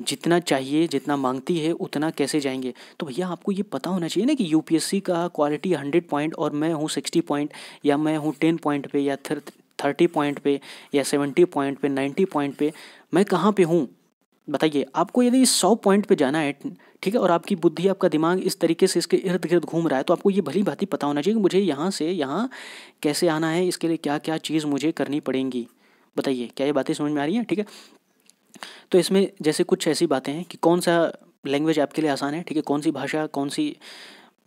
जितना चाहिए जितना मांगती है उतना कैसे जाएंगे तो भैया आपको ये पता होना चाहिए ना कि यू का क्वालिटी हंड्रेड पॉइंट और मैं हूँ सिक्सटी पॉइंट या मैं हूँ टेन पॉइंट पे या थर्टी पॉइंट पे या सेवेंटी पॉइंट पे नाइन्टी पॉइंट पे मैं कहाँ पे हूँ बताइए आपको यदि सौ पॉइंट पे जाना है ठीक है और आपकी बुद्धि आपका दिमाग इस तरीके से इसके इर्द गिर्द घूम रहा है तो आपको ये भली भांति पता होना चाहिए कि मुझे यहाँ से यहाँ कैसे आना है इसके लिए क्या क्या चीज़ मुझे करनी पड़ेंगी बताइए क्या ये बातें समझ में आ रही हैं ठीक है तो इसमें जैसे कुछ ऐसी बातें हैं कि कौन सा लैंग्वेज आपके लिए आसान है ठीक है कौन सी भाषा कौन सी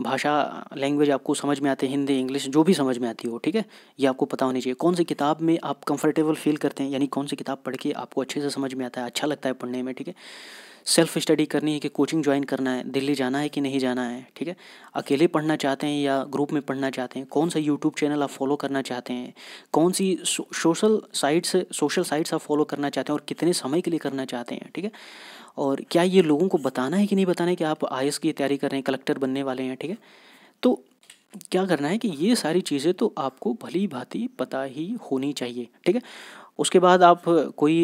भाषा लैंग्वेज आपको समझ में आते हिंदी इंग्लिश जो भी समझ में आती हो ठीक है ये आपको पता होनी चाहिए कौन सी किताब में आप कंफर्टेबल फील करते हैं यानी कौन सी किताब पढ़ के आपको अच्छे से समझ में आता है अच्छा लगता है पढ़ने में ठीक है सेल्फ स्टडी करनी है कि कोचिंग ज्वाइन करना है दिल्ली जाना है कि नहीं जाना है ठीक है अकेले पढ़ना चाहते हैं या ग्रुप में पढ़ना चाहते हैं कौन सा यूट्यूब चैनल आप फॉलो करना चाहते हैं कौन सी सोशल साइट्स सोशल साइट्स आप फॉलो करना चाहते हैं और कितने समय के लिए करना चाहते हैं ठीक है और क्या ये लोगों को बताना है कि नहीं बताना है कि आप आई की तैयारी कर रहे हैं कलेक्टर बनने वाले हैं ठीक है तो क्या करना है कि ये सारी चीज़ें तो आपको भली भांति पता ही होनी चाहिए ठीक है उसके बाद आप कोई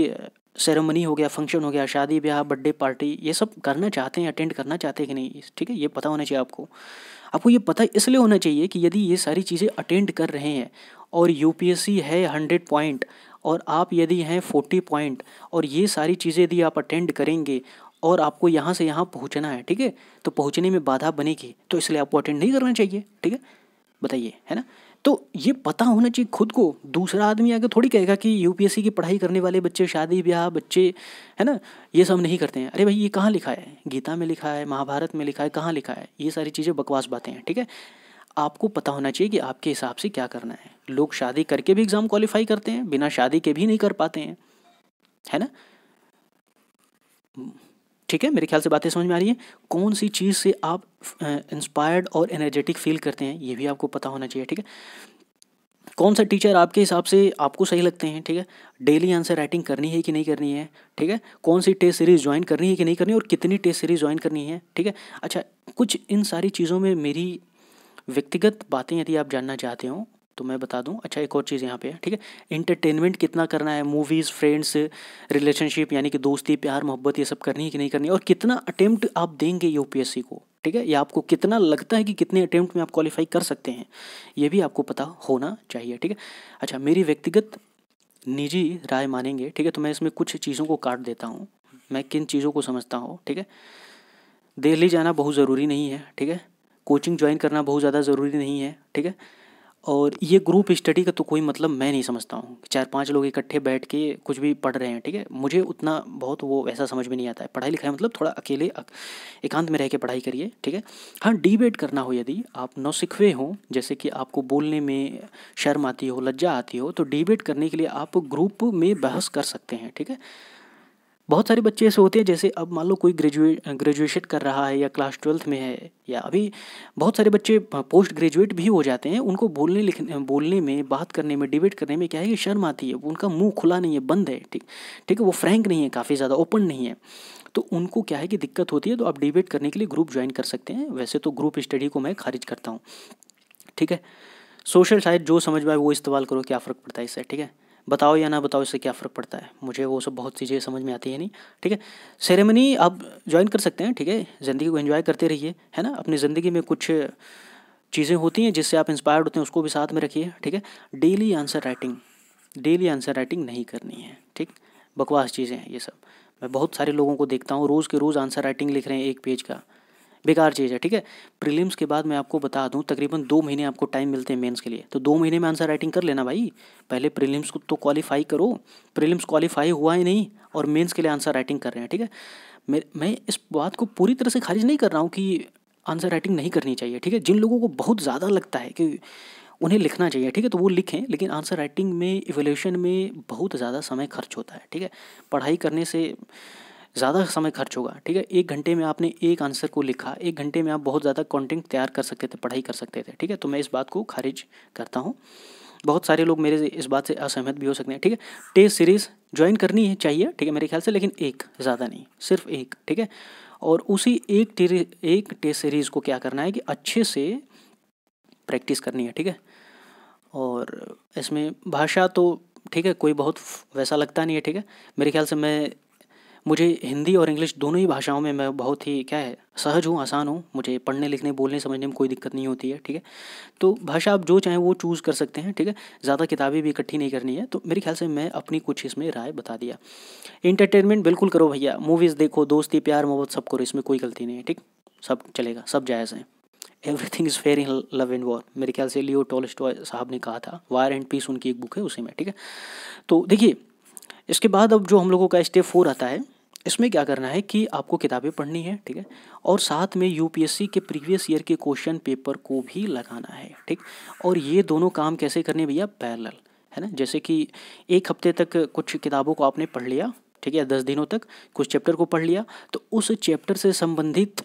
सेरेमनी हो गया फंक्शन हो गया शादी ब्याह बर्थडे पार्टी ये सब करना चाहते हैं अटेंड करना चाहते हैं कि नहीं ठीक है ये पता होना चाहिए आपको आपको ये पता इसलिए होना चाहिए कि यदि ये सारी चीज़ें अटेंड कर रहे हैं और यूपीएससी है हंड्रेड पॉइंट और आप यदि हैं फोर्टी पॉइंट और ये सारी चीज़ें यदि आप अटेंड करेंगे और आपको यहाँ से यहाँ पहुँचना है ठीक है तो पहुँचने में बाधा बनेगी तो इसलिए आपको अटेंड नहीं करना चाहिए ठीक है बताइए है ना तो ये पता होना चाहिए खुद को दूसरा आदमी आगे थोड़ी कहेगा कि यूपीएससी की पढ़ाई करने वाले बच्चे शादी ब्याह बच्चे है ना ये सब नहीं करते हैं अरे भाई ये कहाँ लिखा है गीता में लिखा है महाभारत में लिखा है कहाँ लिखा है ये सारी चीज़ें बकवास बातें हैं ठीक है आपको पता होना चाहिए कि आपके हिसाब से क्या करना है लोग शादी करके भी एग्ज़ाम क्वालिफाई करते हैं बिना शादी के भी नहीं कर पाते हैं है ना ठीक है मेरे ख्याल से बातें समझ में आ रही हैं कौन सी चीज़ से आप इंस्पायर्ड और एनर्जेटिक फील करते हैं ये भी आपको पता होना चाहिए ठीक है कौन सा टीचर आपके हिसाब से आपको सही लगते हैं ठीक है डेली आंसर राइटिंग करनी है कि नहीं करनी है ठीक है कौन सी टेस्ट सीरीज़ ज्वाइन करनी है कि नहीं करनी है और कितनी टेस्ट सीरीज़ ज्वाइन करनी है ठीक है अच्छा कुछ इन सारी चीज़ों में मेरी व्यक्तिगत बातें यदि आप जानना चाहते हो तो मैं बता दूं अच्छा एक और चीज़ यहाँ पे है ठीक है इंटरटेनमेंट कितना करना है मूवीज़ फ्रेंड्स रिलेशनशिप यानी कि दोस्ती प्यार मोहब्बत ये सब करनी है कि नहीं करनी और कितना अटेम्प्ट आप देंगे यू को ठीक है या आपको कितना लगता है कि कितने अटेम्प्ट में आप क्वालिफाई कर सकते हैं ये भी आपको पता होना चाहिए ठीक है अच्छा मेरी व्यक्तिगत निजी राय मानेंगे ठीक है तो मैं इसमें कुछ चीज़ों को काट देता हूँ मैं किन चीज़ों को समझता हूँ ठीक है दिल्ली जाना बहुत ज़रूरी नहीं है ठीक है कोचिंग ज्वाइन करना बहुत ज़्यादा ज़रूरी नहीं है ठीक है और ये ग्रुप स्टडी का तो कोई मतलब मैं नहीं समझता हूँ चार पांच लोग इकट्ठे बैठ के कुछ भी पढ़ रहे हैं ठीक है मुझे उतना बहुत वो ऐसा समझ में नहीं आता है पढ़ाई लिखाई मतलब थोड़ा अकेले एकांत में रह के पढ़ाई करिए ठीक है हाँ डिबेट करना हो यदि आप नौसिखवे हों जैसे कि आपको बोलने में शर्म आती हो लज्जा आती हो तो डिबेट करने के लिए आप ग्रुप में बहस कर सकते हैं ठीक है बहुत सारे बच्चे ऐसे होते हैं जैसे अब मान लो कोई ग्रेजुएट ग्रेजुएशन कर रहा है या क्लास ट्वेल्थ में है या अभी बहुत सारे बच्चे पोस्ट ग्रेजुएट भी हो जाते हैं उनको बोलने लिखने बोलने में बात करने में डिबेट करने में क्या है कि शर्म आती है उनका मुंह खुला नहीं है बंद है ठीक ठीक है वो फ्रैंक नहीं है काफ़ी ज़्यादा ओपन नहीं है तो उनको क्या है कि दिक्कत होती है तो आप डिबेट करने के लिए ग्रुप ज्वाइन कर सकते हैं वैसे तो ग्रुप स्टडी को मैं खारिज करता हूँ ठीक है सोशल साइड जो समझ में आए वो इस्तेमाल करो क्या फ़र्क पड़ता है इससे ठीक है बताओ या ना बताओ इससे क्या फ़र्क पड़ता है मुझे वो सब बहुत चीज़ें समझ में आती है नहीं ठीक है सेरेमनी आप ज्वाइन कर सकते हैं ठीक है ज़िंदगी को इन्जॉय करते रहिए है ना अपनी ज़िंदगी में कुछ चीज़ें होती हैं जिससे आप इंस्पायर्ड होते हैं उसको भी साथ में रखिए ठीक है daily answer writing daily answer writing नहीं करनी है ठीक बकवास चीज़ें हैं ये सब मैं बहुत सारे लोगों को देखता हूँ रोज़ के रोज़ आंसर राइटिंग लिख रहे हैं एक पेज का बेकार चीज़ है ठीक है प्रीलिम्स के बाद मैं आपको बता दूं तकरीबन दो महीने आपको टाइम मिलते हैं मेंस के लिए तो दो महीने में आंसर राइटिंग कर लेना भाई पहले प्रीलिम्स को तो क्वालिफाई करो प्रीलिम्स क्वालिफाई हुआ ही नहीं और मेंस के लिए आंसर राइटिंग कर रहे हैं ठीक है मैं मैं इस बात को पूरी तरह से खारिज नहीं कर रहा हूँ कि आंसर राइटिंग नहीं करनी चाहिए ठीक है जिन लोगों को बहुत ज़्यादा लगता है कि उन्हें लिखना चाहिए ठीक है तो वो लिखें लेकिन आंसर राइटिंग में इवेल्यूशन में बहुत ज़्यादा समय खर्च होता है ठीक है पढ़ाई करने से ज़्यादा समय खर्च होगा ठीक है एक घंटे में आपने एक आंसर को लिखा एक घंटे में आप बहुत ज़्यादा कॉन्टेंट तैयार कर सकते थे पढ़ाई कर सकते थे ठीक है तो मैं इस बात को खारिज करता हूँ बहुत सारे लोग मेरे इस बात से असहमत भी हो सकते हैं ठीक है टेस्ट सीरीज़ ज्वाइन करनी है चाहिए ठीक है मेरे ख्याल से लेकिन एक ज़्यादा नहीं सिर्फ एक ठीक है और उसी एक एक टेस्ट सीरीज़ को क्या करना है कि अच्छे से प्रैक्टिस करनी है ठीक है और इसमें भाषा तो ठीक है कोई बहुत वैसा लगता नहीं है ठीक है मेरे ख्याल से मैं मुझे हिंदी और इंग्लिश दोनों ही भाषाओं में मैं बहुत ही क्या है सहज हूँ आसान हूँ मुझे पढ़ने लिखने बोलने समझने में कोई दिक्कत नहीं होती है ठीक है तो भाषा आप जो चाहें वो चूज़ कर सकते हैं ठीक है ज़्यादा किताबें भी इकट्ठी नहीं करनी है तो मेरे ख्याल से मैं अपनी कुछ इसमें राय बता दिया इंटरटेनमेंट बिल्कुल करो भैया मूवीज़ देखो दोस्ती प्यार मोहब्बत सब करो इसमें कोई गलती नहीं है ठीक सब चलेगा सब जायज़ है thing is fair in love and war मेरे ख्याल से लियो टोलस्टॉय साहब ने कहा था वायर एंड पीस उनकी एक बुक है उसी में ठीक है तो देखिए इसके बाद अब जो हम लोगों का स्टेप फोर आता है इसमें क्या करना है कि आपको किताबें पढ़नी है ठीक है और साथ में यूपीएससी के प्रीवियस ईयर के क्वेश्चन पेपर को भी लगाना है ठीक और ये दोनों काम कैसे करने भैया पैरल है ना जैसे कि एक हफ्ते तक कुछ किताबों को आपने पढ़ लिया ठीक है दस दिनों तक कुछ चैप्टर को पढ़ लिया तो उस चैप्टर से संबंधित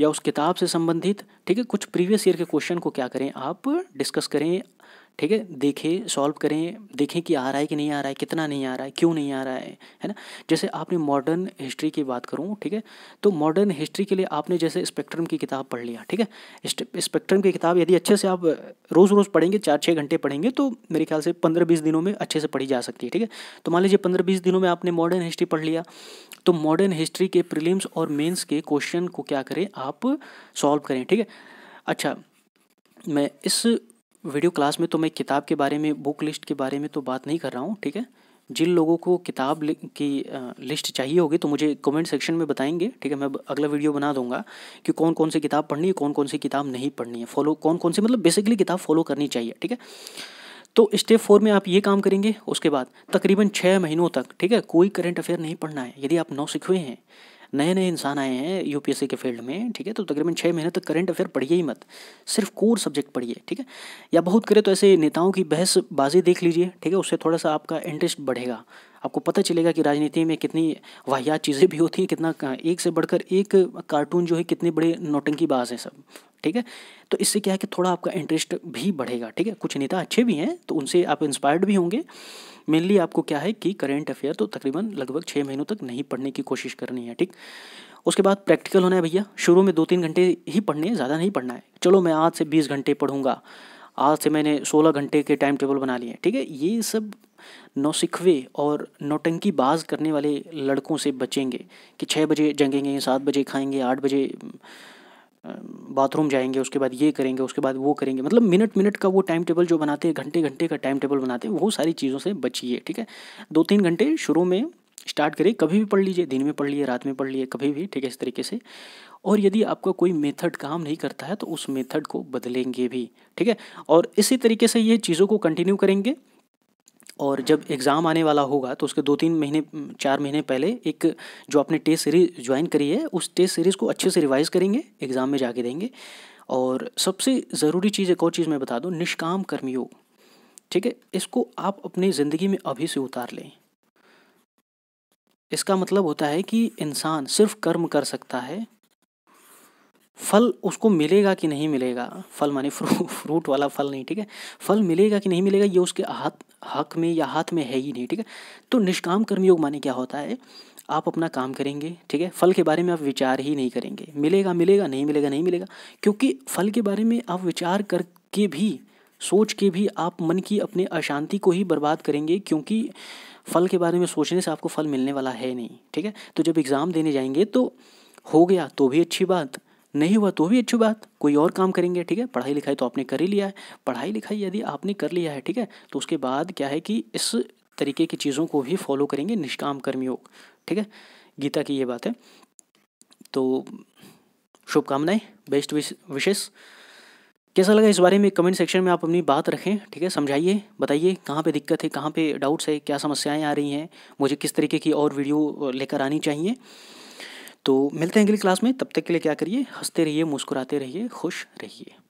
या उस किताब से संबंधित ठीक है कुछ प्रीवियस ईयर के क्वेश्चन को क्या करें आप डिस्कस करें ठीक है देखें सॉल्व करें देखें कि आ रहा है कि नहीं आ रहा है कितना नहीं आ रहा है क्यों नहीं आ रहा है है ना जैसे आपने मॉडर्न हिस्ट्री की बात करूँ ठीक है तो मॉडर्न हिस्ट्री के लिए आपने जैसे स्पेक्ट्रम की किताब पढ़ लिया ठीक है स्पेक्ट्रम की किताब यदि अच्छे से आप रोज़ रोज़ पढ़ेंगे चार छः घंटे पढ़ेंगे तो मेरे ख्याल से पंद्रह बीस दिनों में अच्छे से पढ़ी जा सकती है ठीक है तो मान लीजिए पंद्रह बीस दिनों में आपने मॉडर्न हिस्ट्री पढ़ लिया तो मॉडर्न हिस्ट्री के प्रिलिम्स और मेन्स के क्वेश्चन को क्या करें आप सॉल्व करें ठीक है अच्छा मैं इस वीडियो क्लास में तो मैं किताब के बारे में बुक लिस्ट के बारे में तो बात नहीं कर रहा हूँ ठीक है जिन लोगों को किताब की लिस्ट चाहिए होगी तो मुझे कमेंट सेक्शन में बताएंगे ठीक है मैं अगला वीडियो बना दूंगा कि कौन कौन सी किताब पढ़नी है कौन कौन सी किताब नहीं पढ़नी है फॉलो कौन कौन सी मतलब बेसिकली किताब फॉलो करनी चाहिए ठीक है तो स्टेप फोर में आप ये काम करेंगे उसके बाद तकरीबन छः महीनों तक ठीक है कोई करंट अफेयर नहीं पढ़ना है यदि आप नौ सीखे हैं नए नए इंसान आए हैं यूपीएससी के फील्ड में ठीक है तो तकरीबन छः महीने तक करंट अफेयर पढ़िए ही मत सिर्फ कोर सब्जेक्ट पढ़िए ठीक है या बहुत करें तो ऐसे नेताओं की बहसबाजी देख लीजिए ठीक है उससे थोड़ा सा आपका इंटरेस्ट बढ़ेगा आपको पता चलेगा कि राजनीति में कितनी वाहियात चीज़ें भी होती हैं कितना एक से बढ़कर एक कार्टून जो है कितने बड़े नोटंकी बाज हैं सब ठीक है तो इससे क्या है कि थोड़ा आपका इंटरेस्ट भी बढ़ेगा ठीक है कुछ नेता अच्छे भी हैं तो उनसे आप इंस्पायर्ड भी होंगे मेनली आपको क्या है कि करेंट अफेयर तो तकरीबन लगभग छः महीनों तक नहीं पढ़ने की कोशिश करनी है ठीक उसके बाद प्रैक्टिकल होना है भैया शुरू में दो तीन घंटे ही पढ़ने ज़्यादा नहीं पढ़ना है चलो मैं आज से बीस घंटे पढ़ूंगा आज से मैंने सोलह घंटे के टाइम टेबल बना लिए ठीक है ये सब नौसिखवे और नौटंकी बाज करने वाले लड़कों से बचेंगे कि छः बजे जंगेंगे सात बजे खाएंगे आठ बजे बाथरूम जाएंगे उसके बाद ये करेंगे उसके बाद वो करेंगे मतलब मिनट मिनट का वो टाइम टेबल जो बनाते हैं घंटे घंटे का टाइम टेबल बनाते हैं वो सारी चीज़ों से बचिए ठीक है दो तीन घंटे शुरू में स्टार्ट करिए कभी भी पढ़ लीजिए दिन में पढ़ लीजिए रात में पढ़ लीजिए कभी भी ठीक है इस तरीके से और यदि आपका कोई मेथड काम नहीं करता है तो उस मेथड को बदलेंगे भी ठीक है और इसी तरीके से ये चीज़ों को कंटिन्यू करेंगे और जब एग्ज़ाम आने वाला होगा तो उसके दो तीन महीने चार महीने पहले एक जो आपने टेस्ट सीरीज़ ज्वाइन करी है उस टेस्ट सीरीज़ को अच्छे से रिवाइज़ करेंगे एग्ज़ाम में जाके देंगे और सबसे ज़रूरी चीज़ एक और चीज़ मैं बता दूँ निष्काम कर्मयोग ठीक है इसको आप अपनी ज़िंदगी में अभी से उतार लें इसका मतलब होता है कि इंसान सिर्फ कर्म कर सकता है फल उसको मिलेगा कि नहीं मिलेगा फल माने फ्रू फ्रूट वाला फल नहीं ठीक है फल मिलेगा कि नहीं मिलेगा ये उसके हाथ हक में या हाथ में है ही नहीं ठीक है तो निष्काम कर्मयोग माने क्या होता है आप अपना काम करेंगे ठीक है फल के बारे में आप विचार ही नहीं करेंगे मिलेगा मिलेगा नहीं मिलेगा नहीं मिलेगा क्योंकि फल के बारे में आप विचार करके भी सोच के भी आप मन की अपने अशांति को ही बर्बाद करेंगे क्योंकि फल के बारे में सोचने से आपको फल मिलने वाला है नहीं ठीक है तो जब एग्ज़ाम देने जाएंगे तो हो गया तो भी अच्छी बात नहीं हुआ तो भी अच्छी बात कोई और काम करेंगे ठीक है पढ़ाई लिखाई तो आपने कर ही लिया है पढ़ाई लिखाई यदि आपने कर लिया है ठीक है तो उसके बाद क्या है कि इस तरीके की चीज़ों को भी फॉलो करेंगे निष्काम कर्मयोग ठीक है गीता की ये बात है तो शुभकामनाएं बेस्ट विशेष कैसा लगा इस बारे में कमेंट सेक्शन में आप अपनी बात रखें ठीक है समझाइए बताइए कहाँ पे दिक्कत है कहाँ पे डाउट्स है क्या समस्याएं आ रही हैं मुझे किस तरीके की और वीडियो लेकर आनी चाहिए तो मिलते हैं अगली क्लास में तब तक के लिए क्या करिए हंसते रहिए मुस्कुराते रहिए खुश रहिए